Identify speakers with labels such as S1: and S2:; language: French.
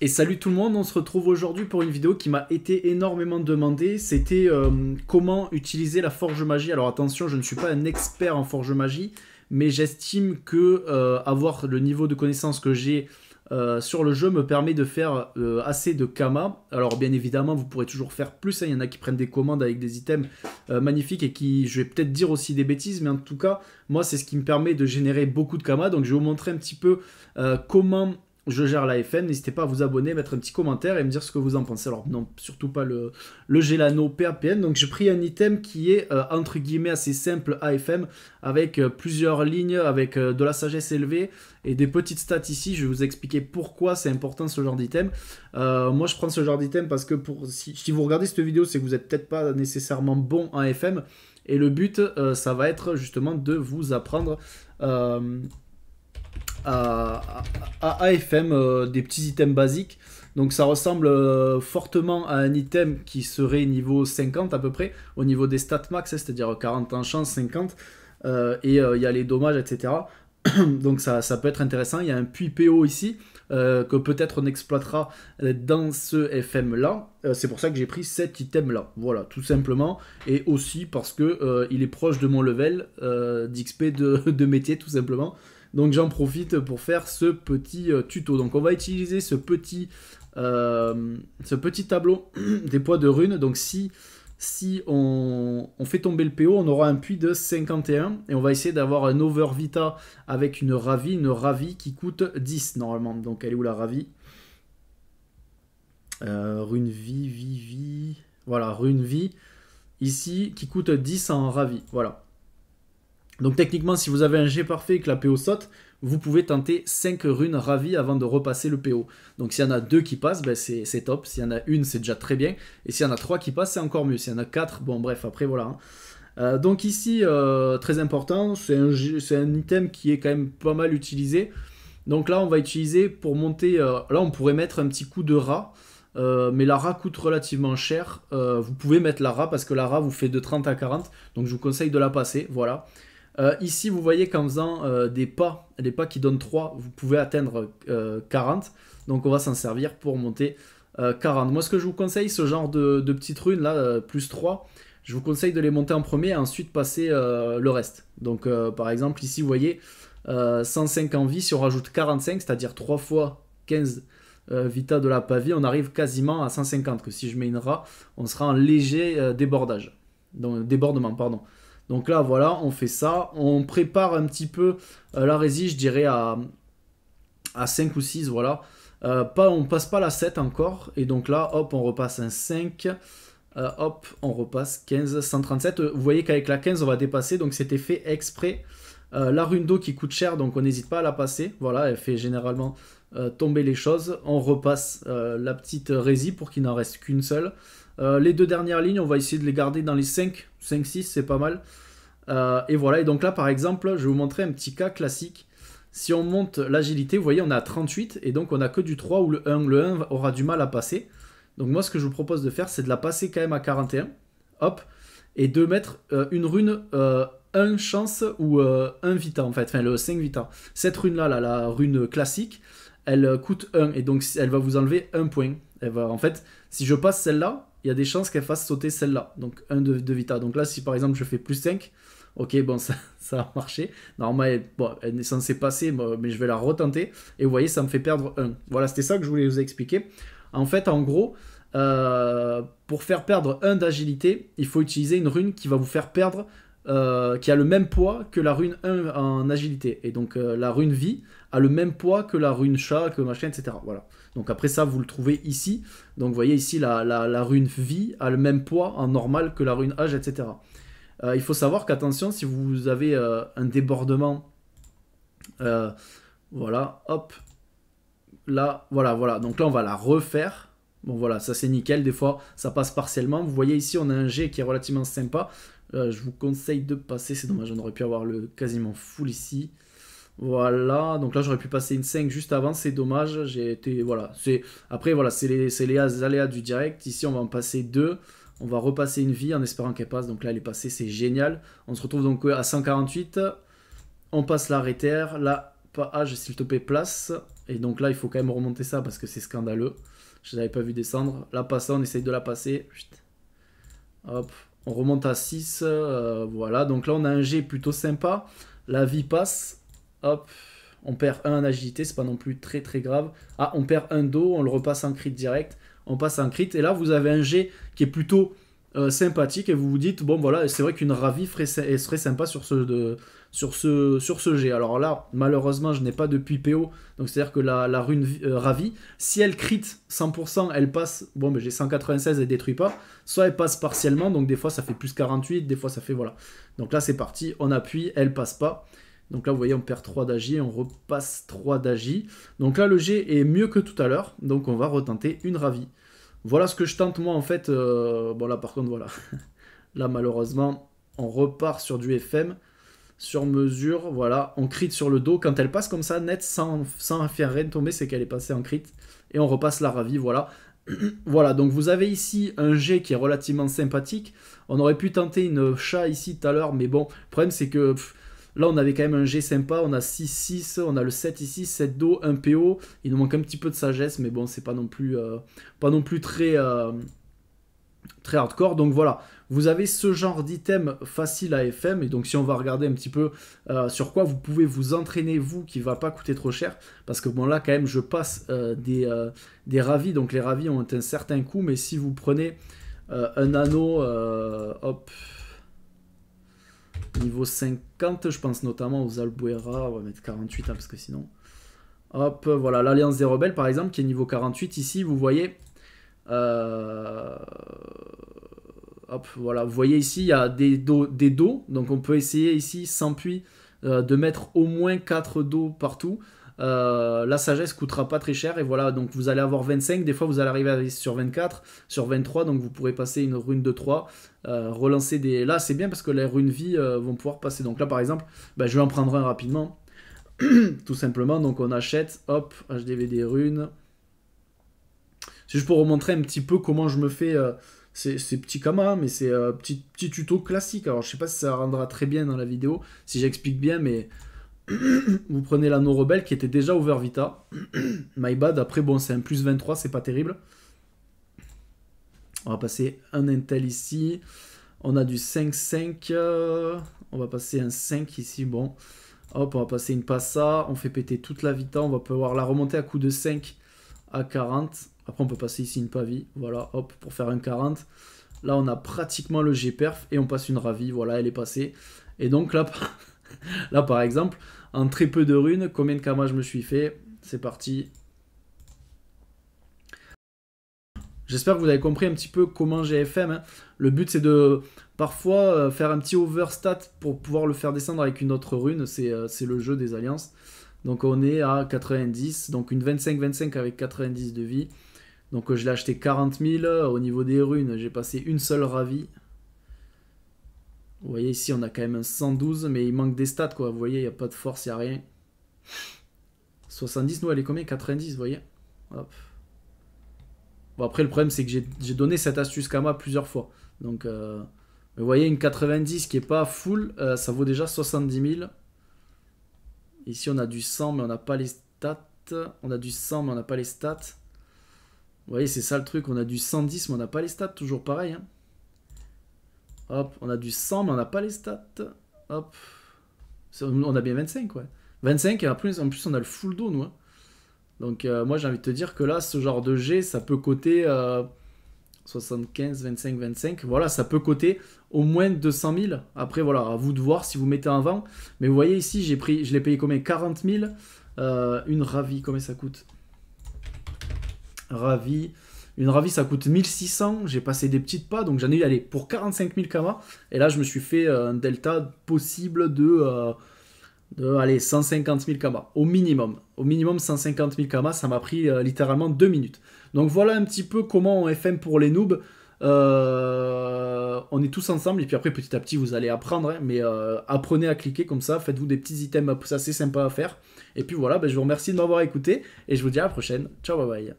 S1: Et salut tout le monde, on se retrouve aujourd'hui pour une vidéo qui m'a été énormément demandée. C'était euh, comment utiliser la forge magie. Alors attention, je ne suis pas un expert en forge magie, mais j'estime que euh, avoir le niveau de connaissance que j'ai euh, sur le jeu me permet de faire assez de kama. Alors bien évidemment, vous pourrez toujours faire plus. Hein. Il y en a qui prennent des commandes avec des items magnifiques et qui, je vais peut-être dire aussi des bêtises, mais en tout cas, moi c'est ce qui me permet de générer beaucoup de kama. Donc je vais vous montrer un petit peu comment je gère la FM. N'hésitez pas à vous abonner, mettre un petit commentaire et me dire ce que vous en pensez. Alors, non, surtout pas le, le Gelano PAPN. Donc, j'ai pris un item qui est euh, entre guillemets assez simple AFM avec euh, plusieurs lignes, avec euh, de la sagesse élevée et des petites stats ici. Je vais vous expliquer pourquoi c'est important ce genre d'item. moi, je prends ce genre d'item parce que pour, si, si, vous regardez cette vidéo, c'est que vous n'êtes peut-être pas nécessairement bon en FM. Et le but, ça va être justement de vous apprendre à, AFM, euh, des petits items basiques. Donc ça ressemble euh, fortement à un item qui serait niveau 50 à peu près, au niveau des stats max, hein, c'est-à-dire 40 en chance, 50, euh, et il y a les dommages, etc. Donc ça, ça, peut être intéressant. Il y a un puits PO ici, que peut-être on exploitera dans ce FM-là. c'est pour ça que j'ai pris cet item-là. Voilà, tout simplement. Et aussi parce que il est proche de mon level d'XP de métier, tout simplement. Donc j'en profite pour faire ce petit euh, tuto. Donc on va utiliser ce petit, euh, ce petit tableau des poids de runes. Donc si, si on, fait tomber le PO, on aura un puits de 51. Et on va essayer d'avoir un over vita avec une ravi, une ravi qui coûte 10 normalement. Donc elle est où la Ravie euh, Rune vie, vie, vie. Voilà, rune vie. Ici, qui coûte 10 en ravi. Voilà. Donc techniquement, si vous avez un G parfait et que la PO saute, vous pouvez tenter 5 runes ravies avant de repasser le PO. Donc s'il y en a 2 qui passent, ben, c'est top. S'il y en a une, c'est déjà très bien. Et s'il y en a 3 qui passent, c'est encore mieux. S'il y en a 4, bon bref, après voilà. Hein. Euh, donc ici, euh, très important, c'est un, un, item qui est quand même pas mal utilisé. Donc là, on va utiliser pour monter... Euh, là, on pourrait mettre un petit coup de rat. mais la rat coûte relativement cher. vous pouvez mettre la rat parce que la rat vous fait de 30 à 40. Donc je vous conseille de la passer. Voilà. Euh, ici, vous voyez qu'en faisant euh, des pas, les pas qui donnent 3, vous pouvez atteindre 40. Euh, Donc on va s'en servir pour monter 40. Moi, ce que je vous conseille, ce genre de, petites runes, là, plus 3, je vous conseille de les monter en premier et ensuite passer le reste. Donc par exemple, ici, vous voyez, 105 en vie, si on rajoute 45, c'est-à-dire 3 fois 15 vita de la pavie, on arrive quasiment à 150. Que si je mets une rat, on sera en léger débordage. Donc débordement, pardon. Donc là, voilà, on fait ça. On prépare un petit peu euh, la résie je dirais, à, 5 ou 6, voilà. Euh, pas, on passe pas la 7 encore. Et donc là, hop, on repasse un 5. Euh, hop, on repasse 15, 137. Vous voyez qu'avec la 15, on va dépasser. Donc c'était fait exprès. la rune d'eau qui coûte cher, donc on n'hésite pas à la passer. Voilà, elle fait généralement tomber les choses. On repasse la petite résie pour qu'il n'en reste qu'une seule. Euh, les deux dernières lignes, on va essayer de les garder dans les 5, 5, 6, c'est pas mal. Euh, et voilà, et donc là par exemple, je vais vous montrer un petit cas classique. Si on monte l'agilité, vous voyez, on a 38, et donc on a que du 3 ou le 1. Le 1 aura du mal à passer. Donc moi, ce que je vous propose de faire, c'est de la passer quand même à 41. Hop. Et de mettre euh, une rune 1 chance ou 1 vita, en fait. Enfin, le 5 vita. Cette rune-là, la rune classique, elle coûte 1. Et donc, elle va vous enlever 1 point. en fait, si je passe celle-là, il y a des chances qu'elle fasse sauter celle-là. Donc 1 de, Vita. Donc là, si par exemple je fais plus 5, ok, bon, ça, ça a marché. Normalement, elle, bon, est censée passer, mais je vais la retenter. Et vous voyez, ça me fait perdre 1. Voilà, c'était ça que je voulais vous expliquer. En fait, en gros, euh, pour faire perdre 1 d'agilité, il faut utiliser une rune qui va vous faire perdre, euh, qui a le même poids que la rune 1 en agilité. Et donc euh, la rune vie a le même poids que la rune chat, que machin, etc. Voilà. Donc après ça, vous le trouvez ici. Donc vous voyez ici, la, rune vie a le même poids en normal que la rune âge, etc. Euh, il faut savoir qu'attention, si vous avez euh, un débordement, euh, voilà, hop, là, voilà, voilà. Donc là, on va la refaire. Bon voilà, ça c'est nickel, des fois ça passe partiellement. Vous voyez ici, on a un G qui est relativement sympa. je vous conseille de passer, c'est dommage, on aurait pu avoir le quasiment full ici. Voilà, donc là j'aurais pu passer une 5 juste avant, c'est dommage. J'ai été, voilà, c'est après voilà, c'est les, aléas du direct. Ici on va en passer 2, on va repasser une vie en espérant qu'elle passe. Donc là elle est passée, c'est génial. On se retrouve donc euh, à 148. On passe l'arrêter, là pas s'il te plaît place. Et donc là il faut quand même remonter ça parce que c'est scandaleux. Je l'avais pas vu descendre. Là ça on essaye de la passer. Hop, on remonte à 6. Euh, voilà, donc là on a un G plutôt sympa. La vie passe Hop, on perd un en agilité, c'est pas non plus très très grave. Ah, on perd un dos, on le repasse en crit direct, on passe en crit, et là vous avez un G qui est plutôt euh, sympathique, et vous vous dites, bon voilà, c'est vrai qu'une Ravi serait sympa sur ce, de, sur, ce, sur ce Alors là, malheureusement, je n'ai pas depuis PO, donc c'est-à-dire que la, rune euh, Ravi, si elle crit 100%, elle passe, bon mais j'ai 196, elle détruit pas, soit elle passe partiellement, donc des fois ça fait plus 48, des fois ça fait, voilà. Donc là c'est parti, on appuie, elle passe pas. Donc là, vous voyez, on perd 3 d'agi, on repasse 3 d'agi. Donc là, le G est mieux que tout à l'heure, donc on va retenter une ravie. Voilà ce que je tente moi en fait. Euh, bon là par contre voilà. là malheureusement on repart sur du FM. Sur mesure, voilà, on crit sur le dos. Quand elle passe comme ça, net, sans, faire rien tomber, c'est qu'elle est passée en crit. Et on repasse la ravie, voilà. voilà, donc vous avez ici un G qui est relativement sympathique. On aurait pu tenter une chat ici tout à l'heure, mais bon, le problème c'est que... Là, on avait quand même un G sympa. On a 6-6, on a le 7 ici, 7 do, 1 PO. Il nous manque un petit peu de sagesse, mais bon, c'est pas non plus, euh, pas non plus très, euh, très hardcore. Donc voilà, vous avez ce genre d'item facile à FM. Et donc, si on va regarder un petit peu euh, sur quoi vous pouvez vous entraîner, vous, qui va pas coûter trop cher. Parce que bon, là, quand même, je passe des, des ravis. Donc, les ravis ont un certain coût, mais si vous prenez un anneau, hop Niveau 50, je pense notamment aux Albuera. On va mettre 48 hein, parce que sinon. Hop, voilà, l'Alliance des Rebelles par exemple, qui est niveau 48 ici, vous voyez. Euh, hop, voilà, vous voyez ici, il y a des dos, des dos. Donc on peut essayer ici, sans puits, euh, de mettre au moins 4 dos partout. Euh, la sagesse coûtera pas très cher et voilà donc vous allez avoir 25 des fois vous allez arriver sur 24 sur 23 donc vous pourrez passer une rune de 3 euh, relancer des là c'est bien parce que les runes vie euh, vont pouvoir passer donc là par exemple bah, je vais en prendre un rapidement tout simplement donc on achète hop HDV des runes si je pour vous montrer un petit peu comment je me fais ces petit comme mais c'est petit, petit tuto classique alors je sais pas si ça rendra très bien dans la vidéo si j'explique bien mais vous prenez l'anneau rebelle qui était déjà over Vita. My bad. Après, bon, c'est un plus 23, c'est pas terrible. On va passer un Intel ici. On a du 5-5. Euh, on va passer un 5 ici. Bon. Hop, on va passer une passa. On fait péter toute la Vita. On va pouvoir la remonter à coup de 5 à 40. Après, on peut passer ici une pavie. Voilà, hop, pour faire un 40. Là, on a pratiquement le G-perf. Et on passe une ravie. Voilà, elle est passée. Et donc là... Là, par exemple, en très peu de runes, combien de kamas je me suis fait C'est parti. J'espère que vous avez compris un petit peu comment j'ai FM. Hein. Le but, c'est de parfois euh, faire un petit overstat pour pouvoir le faire descendre avec une autre rune. C'est euh, le jeu des alliances. Donc on est à 90, donc une 25-25 avec 90 de vie. Donc euh, je l'ai acheté 40 000. Au niveau des runes, j'ai passé une seule ravie. Vous voyez, ici, on a quand même un 112, mais il manque des stats, quoi. Vous voyez, il n'y a pas de force, il n'y a rien. 70, nous, elle est combien 90, vous voyez Bon, après, le problème, c'est que j'ai donné cette astuce Kama plusieurs fois. Donc, euh, vous voyez, une 90 qui n'est pas full, euh, ça vaut déjà 70 000. Ici, on a du 100, mais on n'a pas les stats. On a du 100, mais on n'a pas les stats. Vous voyez, c'est ça le truc. On a du 110, mais on n'a pas les stats. Toujours pareil. Hein. Hop, on a du 100, mais on n'a pas les stats. Hop. On a bien 25, ouais. 25, et en plus, en plus on a le full dos, nous. Hein. Donc, euh, moi, j'ai envie de te dire que là, ce genre de G, ça peut coter 75, 25, 25. Voilà, ça peut coter au moins 200 000. Après, voilà, à vous de voir si vous mettez en vent. Mais vous voyez ici, j'ai pris, je l'ai payé combien 40 000. Euh, une ravie, combien ça coûte Ravie. Une Ravi, ça coûte 1600. J'ai passé des petites pas, donc j'en ai eu allez, pour 45 000 Kama. Et là, je me suis fait euh, un delta possible de, euh, allez, 150 000 Kama, au minimum. Au minimum, 150 000 Kama, ça m'a pris euh, littéralement 2 minutes. Donc voilà un petit peu comment on FM pour les noobs. on est tous ensemble et puis après petit à petit vous allez apprendre, hein. mais apprenez à cliquer comme ça, faites-vous des petits items c'est sympa à faire. Et puis voilà, ben, je vous remercie de m'avoir écouté et je vous dis à la prochaine. Ciao, bye bye.